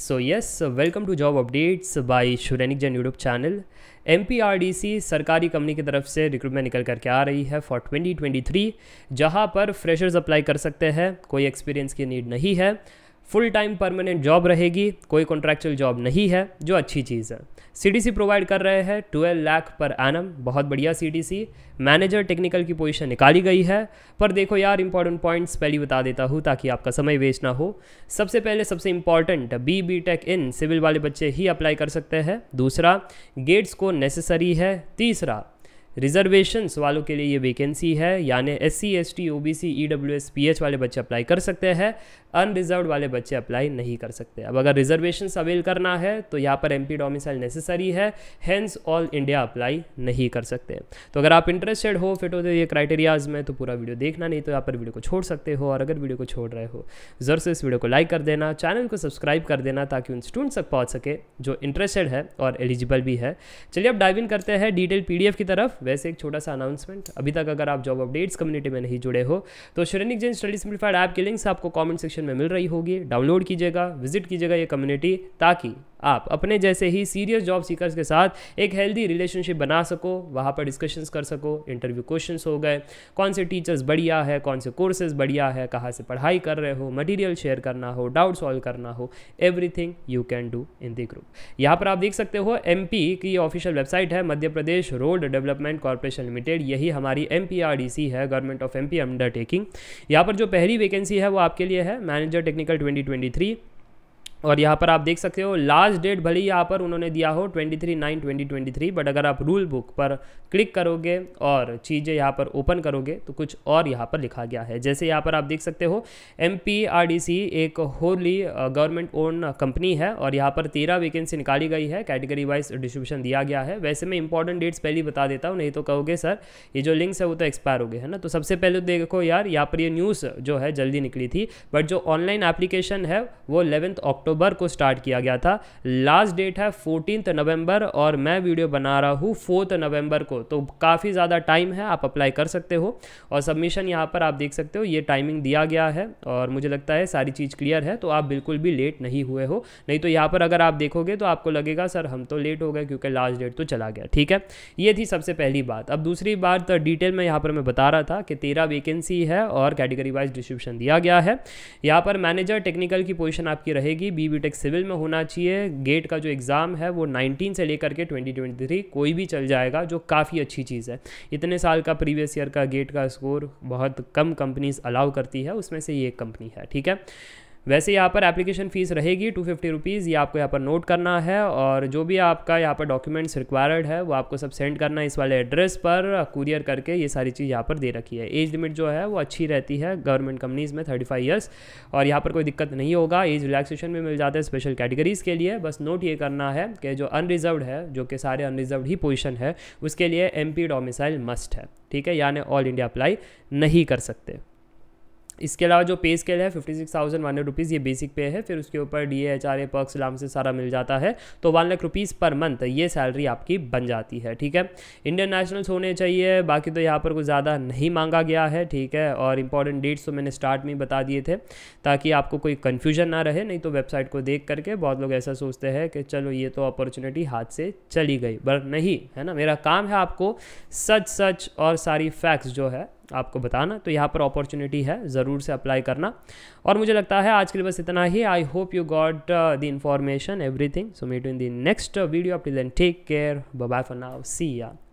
so yes welcome to job updates by Shrenik Jain YouTube channel एम सरकारी company की तरफ से रिक्रूटमेंट निकल करके आ रही है फॉर 2023 जहाँ पर फ्रेशर्स अप्लाई कर सकते हैं कोई एक्सपीरियंस की नीड नहीं है फुल टाइम परमानेंट जॉब रहेगी कोई कॉन्ट्रैक्चुअल जॉब नहीं है जो अच्छी चीज़ है सीडीसी प्रोवाइड कर रहे हैं ट्वेल्व लाख पर एनम बहुत बढ़िया सीडीसी मैनेजर टेक्निकल की पोजीशन निकाली गई है पर देखो यार इंपॉर्टेंट पॉइंट्स पहले बता देता हूँ ताकि आपका समय वेस्ट ना हो सबसे पहले सबसे important B B tech in civil वाले बच्चे ही अप्लाई कर सकते हैं दूसरा गेट्स को नेसेसरी है तीसरा रिजर्वेशंस वालों के लिए ये वैकेंसी है यानी S C S T O B C E W S P H वाले बच्चे अप्लाई कर सकते हैं अनरिजर्व वाले बच्चे अप्लाई नहीं कर सकते अब अगर रिजर्वेशन अवेल करना है तो यहाँ पर एम पी डोमिसाइल नेसेसरी है हैंस ऑल इंडिया अप्लाई नहीं कर सकते तो अगर आप इंटरेस्टेड हो फिट होते ये क्राइटेरियाज में तो पूरा वीडियो देखना नहीं तो यहाँ पर वीडियो को छोड़ सकते हो और अगर वीडियो को छोड़ रहे हो जरूर से इस वीडियो को लाइक कर देना चैनल को सब्सक्राइब कर देना ताकि उन स्टूडेंट्स तक पहुँच सके जो इंटरेस्टेड है और एलिजिबल भी है चलिए अब डाइव इन करते हैं डिटेल पी की तरफ वैसे एक छोटा सा अनाउंसमेंट अभी तक अगर आप जॉब अपडेट्स कम्युनिटी में नहीं जुड़े हो तो Shrenik Jain study simplified app की लिंक्स आपको कॉमेंट सेक्शन में मिल रही होगी डाउनलोड कीजिएगा विजिट कीजिएगा ये कम्युनिटी ताकि आप अपने जैसे ही सीरियस जॉब सीकर्स के साथ एक हेल्दी रिलेशनशिप बना सको वहाँ पर डिस्कशंस कर सको इंटरव्यू क्वेश्चन हो गए कौन से टीचर्स बढ़िया है कौन से कोर्सेज बढ़िया है कहाँ से पढ़ाई कर रहे हो मटीरियल शेयर करना हो डाउट सॉल्व करना हो everything you can do in the group यहाँ पर आप देख सकते हो एम की ऑफिशियल वेबसाइट है Madhya Pradesh road development corporation limited यही हमारी एम है government of M P undertaking यहाँ पर जो पहली वैकेंसी है वो आपके लिए है मैनेजर टेक्निकल थ्री और यहाँ पर आप देख सकते हो लास्ट डेट भले ही यहाँ पर उन्होंने दिया हो 23 नाइन ट्वेंटी बट अगर आप रूल बुक पर क्लिक करोगे और चीज़ें यहाँ पर ओपन करोगे तो कुछ और यहाँ पर लिखा गया है जैसे यहाँ पर आप देख सकते हो एम एक होली गवर्नमेंट ओन कंपनी है और यहाँ पर तेरह वैकेंसी निकाली गई है कैटेगरी वाइज डिस्ट्रीब्यूशन दिया गया है वैसे मैं इंपॉर्टेंट डेट्स पहले बता देता हूँ नहीं तो कहोगे सर ये जो लिंक्स है वो तो एक्सपायर हो गए है ना तो सबसे पहले तो देखो यार यहाँ पर ये न्यूज़ जो है जल्दी निकली थी बट जो ऑनलाइन एप्लीकेशन है वो इलेवेंथ अक्टूबर अक्टूबर को स्टार्ट किया गया था लास्ट डेट है फोर्टीन नवंबर और मैं वीडियो बना रहा हूँ फोर्थ नवंबर को तो काफ़ी ज़्यादा टाइम है आप अप्लाई कर सकते हो और सबमिशन यहाँ पर आप देख सकते हो ये टाइमिंग दिया गया है और मुझे लगता है सारी चीज़ क्लियर है तो आप बिल्कुल भी लेट नहीं हुए हो नहीं तो यहाँ पर अगर आप देखोगे तो आपको लगेगा सर हम तो लेट हो गए क्योंकि लास्ट डेट तो चला गया ठीक है ये थी सबसे पहली बात अब दूसरी बात डिटेल में यहाँ पर मैं बता रहा था कि तेरह वैकेंसी है और कैटेगरी वाइज डिस्ट्रीब्यूशन दिया गया है यहाँ पर मैनेजर टेक्निकल की पोजिशन आपकी रहेगी बी बी टेक सिविल में होना चाहिए गेट का जो एग्ज़ाम है वो 19 से लेकर के 2023 कोई भी चल जाएगा जो काफ़ी अच्छी चीज़ है इतने साल का प्रीवियस ईयर का गेट का स्कोर बहुत कम कंपनीज अलाउ करती है उसमें से ये एक कंपनी है ठीक है वैसे यहाँ पर एप्लीकेशन फ़ीस रहेगी टू फिफ्टी रुपीज़ ये आपको यहाँ पर नोट करना है और जो भी आपका यहाँ पर डॉक्यूमेंट्स रिक्वायर्ड है वो आपको सब सेंड करना है इस वाले एड्रेस पर कुरियर करके ये सारी चीज़ यहाँ पर दे रखी है एज लिमिट जो है वो अच्छी रहती है गवर्नमेंट कंपनीज़ में थर्टी फाइव और यहाँ पर कोई दिक्कत नहीं होगा एज रिलैक्सेशन भी मिल जाता है स्पेशल कैटेगरीज़ के लिए बस नोट ये करना है कि जो अनरिजर्व है जो कि सारे अनरिजर्व ही पोजिशन है उसके लिए एम पी मस्ट है ठीक है यानी ऑल इंडिया अप्लाई नहीं कर सकते इसके अलावा जो पे स्केल है fifty six thousand one rupees ये बेसिक पे है फिर उसके ऊपर डी एच आर ए पर्स लाम से सारा मिल जाता है तो one lakh rupees per month ये सैलरी आपकी बन जाती है ठीक है इंडियन नेशनल्स होने चाहिए बाकी तो यहाँ पर कुछ ज़्यादा नहीं मांगा गया है ठीक है और इंपॉर्टेंट डेट्स तो मैंने स्टार्ट में बता दिए थे ताकि आपको कोई कन्फ्यूजन ना रहे नहीं तो वेबसाइट को देख करके बहुत लोग ऐसा सोचते हैं कि चलो ये तो अपॉर्चुनिटी हाथ से चली गई बट नहीं है ना मेरा काम है आपको सच सच और सारी फैक्ट्स जो है आपको बताना तो यहाँ पर अपॉर्चुनिटी है ज़रूर से अप्लाई करना और मुझे लगता है आज के लिए बस इतना ही I hope you got the information everything so meet in the next video till then take care bye for now see या